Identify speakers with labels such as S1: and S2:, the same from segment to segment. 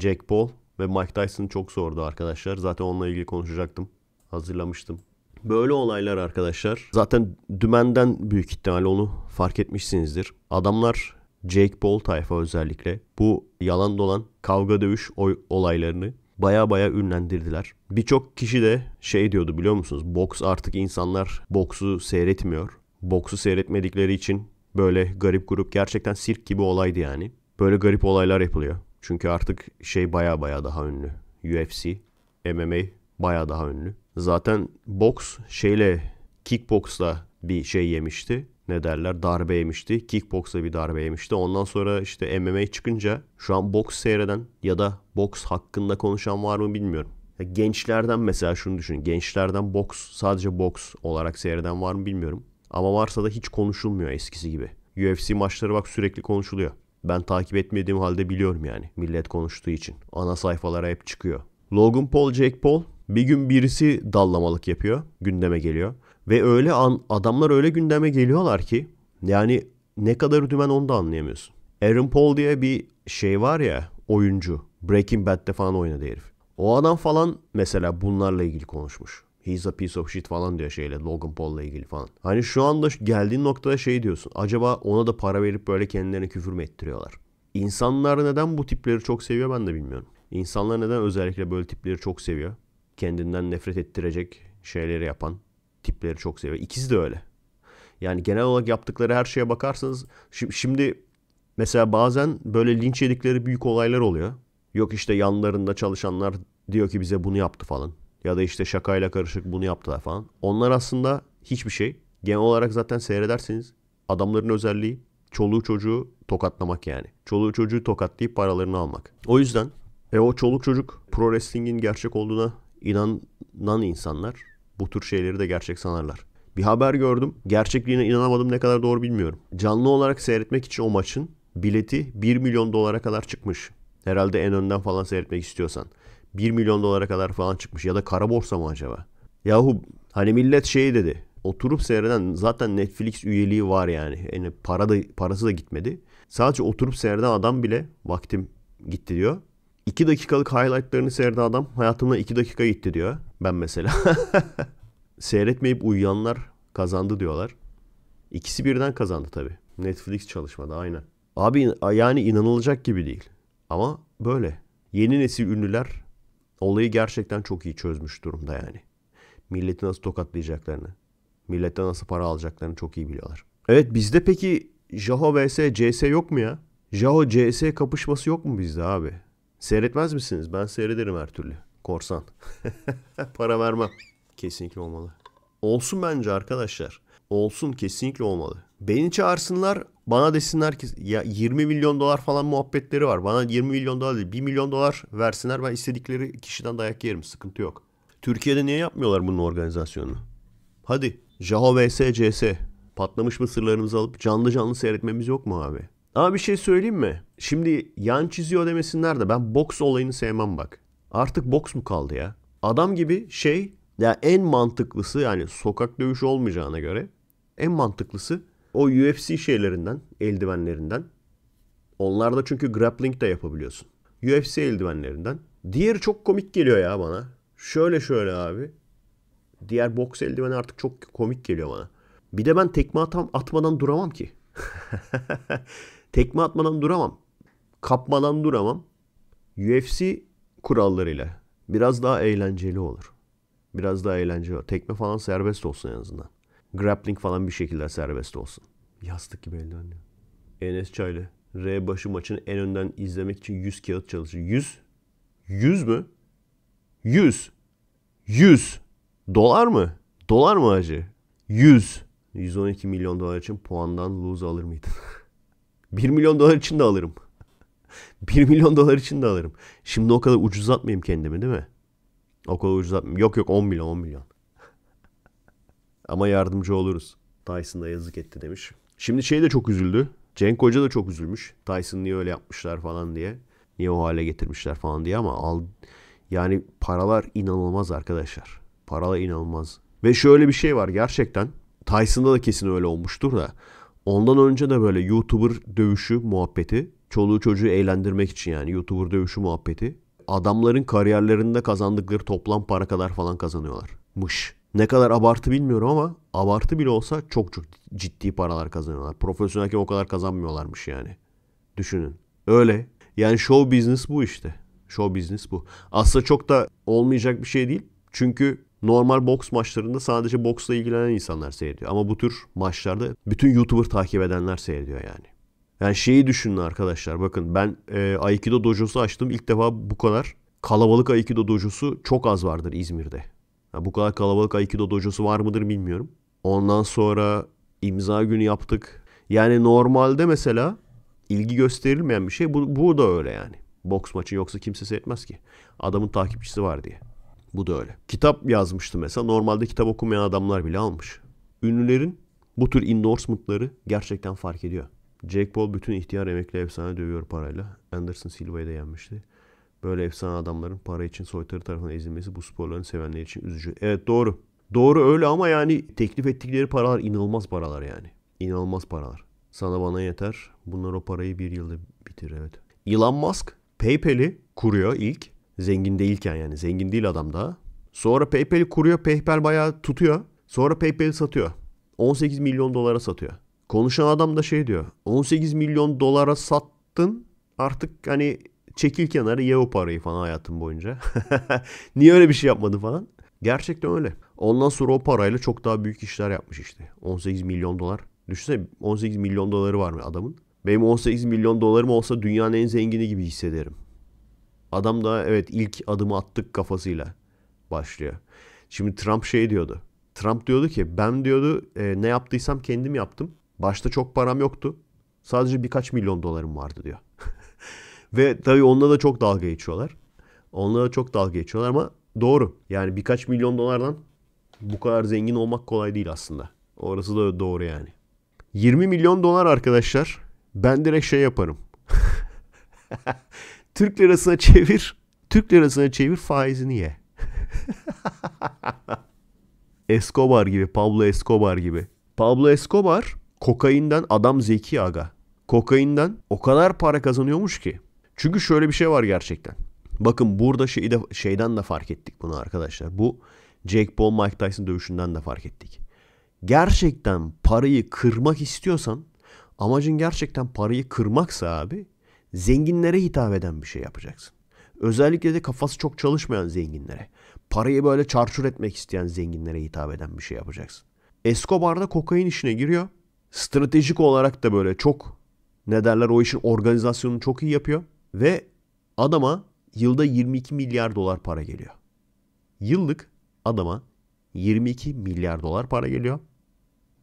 S1: Jack Paul ve Mike Tyson çok zordu arkadaşlar. Zaten onunla ilgili konuşacaktım. Hazırlamıştım. Böyle olaylar arkadaşlar. Zaten dümenden büyük ihtimal onu fark etmişsinizdir. Adamlar Jake Paul tayfa özellikle bu yalan dolan kavga dövüş olaylarını baya baya ünlendirdiler. Birçok kişi de şey diyordu biliyor musunuz? Boks artık insanlar boksu seyretmiyor. Boksu seyretmedikleri için böyle garip grup gerçekten sirk gibi olaydı yani. Böyle garip olaylar yapılıyor. Çünkü artık şey baya baya daha ünlü. UFC, MMA baya daha ünlü. Zaten boks şeyle kickboksla bir şey yemişti. Ne derler? Darbe yemişti. Kickboksa bir darbe yemişti. Ondan sonra işte MMA çıkınca şu an boks seyreden ya da boks hakkında konuşan var mı bilmiyorum. Gençlerden mesela şunu düşün. Gençlerden boks sadece boks olarak seyreden var mı bilmiyorum. Ama varsa da hiç konuşulmuyor eskisi gibi. UFC maçları bak sürekli konuşuluyor. Ben takip etmediğim halde biliyorum yani millet konuştuğu için. Ana sayfalara hep çıkıyor. Logan Paul, Jake Paul bir gün birisi dallamalık yapıyor. Gündeme geliyor. Ve öyle an, adamlar öyle gündeme geliyorlar ki yani ne kadar dümen onu da anlayamıyorsun. Aaron Paul diye bir şey var ya oyuncu. Breaking Bad'de falan oynadı herif. O adam falan mesela bunlarla ilgili konuşmuş he's a piece of shit falan diyor şeyle Logan Paul'la ilgili falan. Hani şu anda geldiğin noktada şey diyorsun. Acaba ona da para verip böyle kendilerine küfür mü ettiriyorlar? İnsanlar neden bu tipleri çok seviyor ben de bilmiyorum. İnsanlar neden özellikle böyle tipleri çok seviyor? Kendinden nefret ettirecek şeyleri yapan tipleri çok seviyor. İkisi de öyle. Yani genel olarak yaptıkları her şeye bakarsanız şimdi mesela bazen böyle linç yedikleri büyük olaylar oluyor. Yok işte yanlarında çalışanlar diyor ki bize bunu yaptı falan ya da işte şakayla karışık bunu yaptılar falan. Onlar aslında hiçbir şey. Genel olarak zaten seyredersiniz. Adamların özelliği çoluğu çocuğu tokatlamak yani. Çoluğu çocuğu tokatlayıp paralarını almak. O yüzden e, o çoluk çocuk pro wrestling'in gerçek olduğuna inanan insanlar bu tür şeyleri de gerçek sanarlar. Bir haber gördüm. Gerçekliğine inanamadım ne kadar doğru bilmiyorum. Canlı olarak seyretmek için o maçın bileti 1 milyon dolara kadar çıkmış. Herhalde en önden falan seyretmek istiyorsan. 1 milyon dolara kadar falan çıkmış ya da kara borsa mı acaba? Yahu hani millet şey dedi. Oturup seyreden zaten Netflix üyeliği var yani. yani para da, parası da gitmedi. Sadece oturup seyreden adam bile vaktim gitti diyor. 2 dakikalık highlightlarını seyreden adam hayatımda 2 dakika gitti diyor. Ben mesela. Seyretmeyip uyuyanlar kazandı diyorlar. İkisi birden kazandı tabii. Netflix çalışmadı aynen. Abi yani inanılacak gibi değil. Ama böyle. Yeni nesil ünlüler olayı gerçekten çok iyi çözmüş durumda yani. Milleti nasıl tokatlayacaklarını, milletten nasıl para alacaklarını çok iyi biliyorlar. Evet bizde peki Jaho vs CS yok mu ya? Jaho CS kapışması yok mu bizde abi? Seyretmez misiniz? Ben seyrederim her türlü. Korsan. para vermem. Kesinlikle olmalı. Olsun bence arkadaşlar. Olsun kesinlikle olmalı. Beni çağırsınlar bana desinler ki ya 20 milyon dolar falan muhabbetleri var. Bana 20 milyon dolar değil 1 milyon dolar versinler ben istedikleri kişiden dayak yerim sıkıntı yok. Türkiye'de niye yapmıyorlar bunun organizasyonunu? Hadi Jaho CS, patlamış mısırlarımızı alıp canlı canlı seyretmemiz yok mu abi? Ama bir şey söyleyeyim mi? Şimdi yan çiziyor demesinler de ben boks olayını sevmem bak. Artık boks mu kaldı ya? Adam gibi şey ya en mantıklısı yani sokak dövüşü olmayacağına göre en mantıklısı o UFC şeylerinden, eldivenlerinden. Onlarda çünkü grappling de yapabiliyorsun. UFC eldivenlerinden. Diğeri çok komik geliyor ya bana. Şöyle şöyle abi. Diğer boks eldiveni artık çok komik geliyor bana. Bir de ben tekme atam, atmadan duramam ki. tekme atmadan duramam. Kapmadan duramam. UFC kurallarıyla biraz daha eğlenceli olur. Biraz daha eğlenceli olur. Tekme falan serbest olsun en azından grappling falan bir şekilde serbest olsun. Yastık gibi elden ya. Enes Çaylı. R başı maçını en önden izlemek için 100 kağıt çalışır. 100? 100 mü? 100. 100. Dolar mı? Dolar mı acı? 100. 112 milyon dolar için puandan lose alır mıydın? 1 milyon dolar için de alırım. 1 milyon dolar için de alırım. Şimdi o kadar ucuzlatmayayım kendimi değil mi? O kadar ucuzlatmayayım. Yok yok 10 milyon 10 milyon. Ama yardımcı oluruz. Tyson da yazık etti demiş. Şimdi şey de çok üzüldü. Cenk Hoca da çok üzülmüş. Tyson niye öyle yapmışlar falan diye. Niye o hale getirmişler falan diye ama al yani paralar inanılmaz arkadaşlar. Paralar inanılmaz. Ve şöyle bir şey var gerçekten. Tyson'da da kesin öyle olmuştur da. Ondan önce de böyle YouTuber dövüşü muhabbeti. Çoluğu çocuğu eğlendirmek için yani YouTuber dövüşü muhabbeti. Adamların kariyerlerinde kazandıkları toplam para kadar falan kazanıyorlar. Mış. Ne kadar abartı bilmiyorum ama abartı bile olsa çok çok ciddi paralar kazanıyorlar. Profesyonelken o kadar kazanmıyorlarmış yani. Düşünün. Öyle. Yani show business bu işte. Show business bu. Aslında çok da olmayacak bir şey değil. Çünkü normal boks maçlarında sadece boksla ilgilenen insanlar seyrediyor. Ama bu tür maçlarda bütün YouTuber takip edenler seyrediyor yani. Yani şeyi düşünün arkadaşlar. Bakın ben e, Aikido dojosu açtım. İlk defa bu kadar kalabalık Aikido dojosu çok az vardır İzmir'de. Ya bu kadar kalabalık Aikido dojosu var mıdır bilmiyorum. Ondan sonra imza günü yaptık. Yani normalde mesela ilgi gösterilmeyen bir şey bu, bu da öyle yani. Boks maçı yoksa kimse seyretmez ki. Adamın takipçisi var diye. Bu da öyle. Kitap yazmıştı mesela. Normalde kitap okumayan adamlar bile almış. Ünlülerin bu tür endorsement'ları gerçekten fark ediyor. Jack Paul bütün ihtiyar emekli efsane dövüyor parayla. Anderson Silva'yı da yenmişti. Böyle efsane adamların para için soytarı tarafından ezilmesi bu sporların sevenleri için üzücü. Evet doğru. Doğru öyle ama yani teklif ettikleri paralar inanılmaz paralar yani. İnanılmaz paralar. Sana bana yeter. Bunlar o parayı bir yılda bitir evet. Elon Musk PayPal'i kuruyor ilk. Zengin değilken yani zengin değil adam daha. Sonra PayPal'i kuruyor. PayPal bayağı tutuyor. Sonra PayPal'i satıyor. 18 milyon dolara satıyor. Konuşan adam da şey diyor. 18 milyon dolara sattın artık hani çekil kenarı ye o parayı falan hayatım boyunca. Niye öyle bir şey yapmadı falan. Gerçekten öyle. Ondan sonra o parayla çok daha büyük işler yapmış işte. 18 milyon dolar. Düşünsene 18 milyon doları var mı adamın? Benim 18 milyon dolarım olsa dünyanın en zengini gibi hissederim. Adam da evet ilk adımı attık kafasıyla başlıyor. Şimdi Trump şey diyordu. Trump diyordu ki ben diyordu e, ne yaptıysam kendim yaptım. Başta çok param yoktu. Sadece birkaç milyon dolarım vardı diyor. Ve tabii onunla da çok dalga geçiyorlar. Onunla da çok dalga geçiyorlar ama doğru. Yani birkaç milyon dolardan bu kadar zengin olmak kolay değil aslında. Orası da doğru yani. 20 milyon dolar arkadaşlar. Ben direkt şey yaparım. Türk lirasına çevir. Türk lirasına çevir faizini ye. Escobar gibi, Pablo Escobar gibi. Pablo Escobar kokainden adam zeki aga. Kokainden o kadar para kazanıyormuş ki. Çünkü şöyle bir şey var gerçekten. Bakın burada şeyde, şeyden de fark ettik bunu arkadaşlar. Bu Jake Paul Mike Tyson dövüşünden de fark ettik. Gerçekten parayı kırmak istiyorsan amacın gerçekten parayı kırmaksa abi zenginlere hitap eden bir şey yapacaksın. Özellikle de kafası çok çalışmayan zenginlere. Parayı böyle çarçur etmek isteyen zenginlere hitap eden bir şey yapacaksın. Escobar da kokain işine giriyor. Stratejik olarak da böyle çok ne derler o işin organizasyonunu çok iyi yapıyor. Ve adama yılda 22 milyar dolar para geliyor. Yıllık adama 22 milyar dolar para geliyor.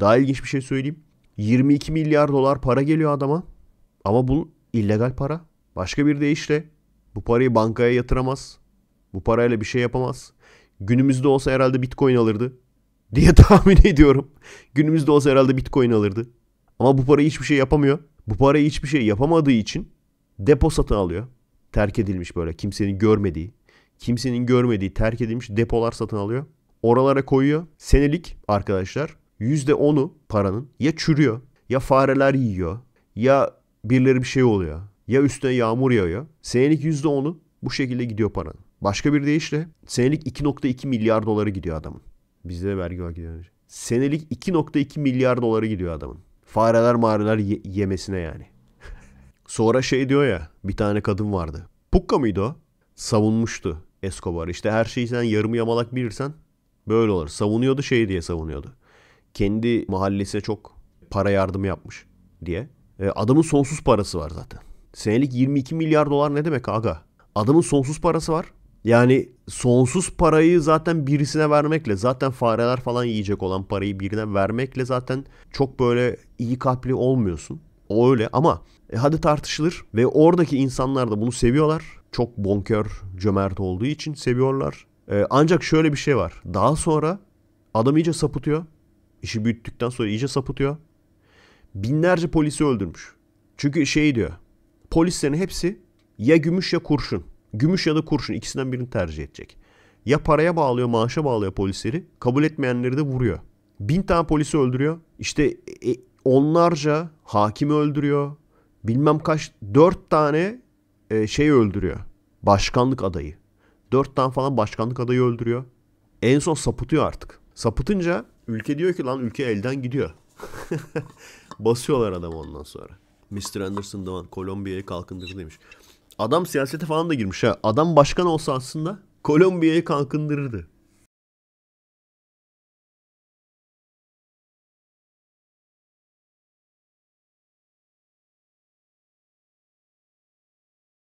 S1: Daha ilginç bir şey söyleyeyim. 22 milyar dolar para geliyor adama. Ama bu illegal para. Başka bir deyişle bu parayı bankaya yatıramaz. Bu parayla bir şey yapamaz. Günümüzde olsa herhalde bitcoin alırdı diye tahmin ediyorum. Günümüzde olsa herhalde bitcoin alırdı. Ama bu parayı hiçbir şey yapamıyor. Bu parayı hiçbir şey yapamadığı için depo satın alıyor. Terk edilmiş böyle kimsenin görmediği. Kimsenin görmediği terk edilmiş depolar satın alıyor. Oralara koyuyor. Senelik arkadaşlar %10'u paranın ya çürüyor ya fareler yiyor ya birileri bir şey oluyor ya üstüne yağmur yağıyor. Senelik %10'u bu şekilde gidiyor paranın. Başka bir deyişle senelik 2.2 milyar doları gidiyor adamın. Bizde de vergi var gidiyor. Senelik 2.2 milyar doları gidiyor adamın. Fareler mağaralar ye- yemesine yani. Sonra şey diyor ya bir tane kadın vardı. Pukka mıydı o? Savunmuştu Escobar. İşte her şeyi sen yarım yamalak bilirsen böyle olur. Savunuyordu şey diye savunuyordu. Kendi mahallesine çok para yardımı yapmış diye. E, adamın sonsuz parası var zaten. Senelik 22 milyar dolar ne demek aga? Adamın sonsuz parası var. Yani sonsuz parayı zaten birisine vermekle zaten fareler falan yiyecek olan parayı birine vermekle zaten çok böyle iyi kalpli olmuyorsun. O öyle ama e hadi tartışılır ve oradaki insanlar da bunu seviyorlar. Çok bonkör, cömert olduğu için seviyorlar. E, ancak şöyle bir şey var. Daha sonra adam iyice sapıtıyor. İşi büyüttükten sonra iyice sapıtıyor. Binlerce polisi öldürmüş. Çünkü şey diyor. Polislerin hepsi ya gümüş ya kurşun. Gümüş ya da kurşun ikisinden birini tercih edecek. Ya paraya bağlıyor, maaşa bağlıyor polisleri. Kabul etmeyenleri de vuruyor. Bin tane polisi öldürüyor. İşte e, e, onlarca hakimi öldürüyor bilmem kaç dört tane e, şey öldürüyor. Başkanlık adayı. Dört tane falan başkanlık adayı öldürüyor. En son sapıtıyor artık. Sapıtınca ülke diyor ki lan ülke elden gidiyor. Basıyorlar adam ondan sonra. Mr. Anderson Devan Kolombiya'yı kalkındırdı demiş. Adam siyasete falan da girmiş ha. Adam başkan olsa aslında Kolombiya'yı kalkındırırdı.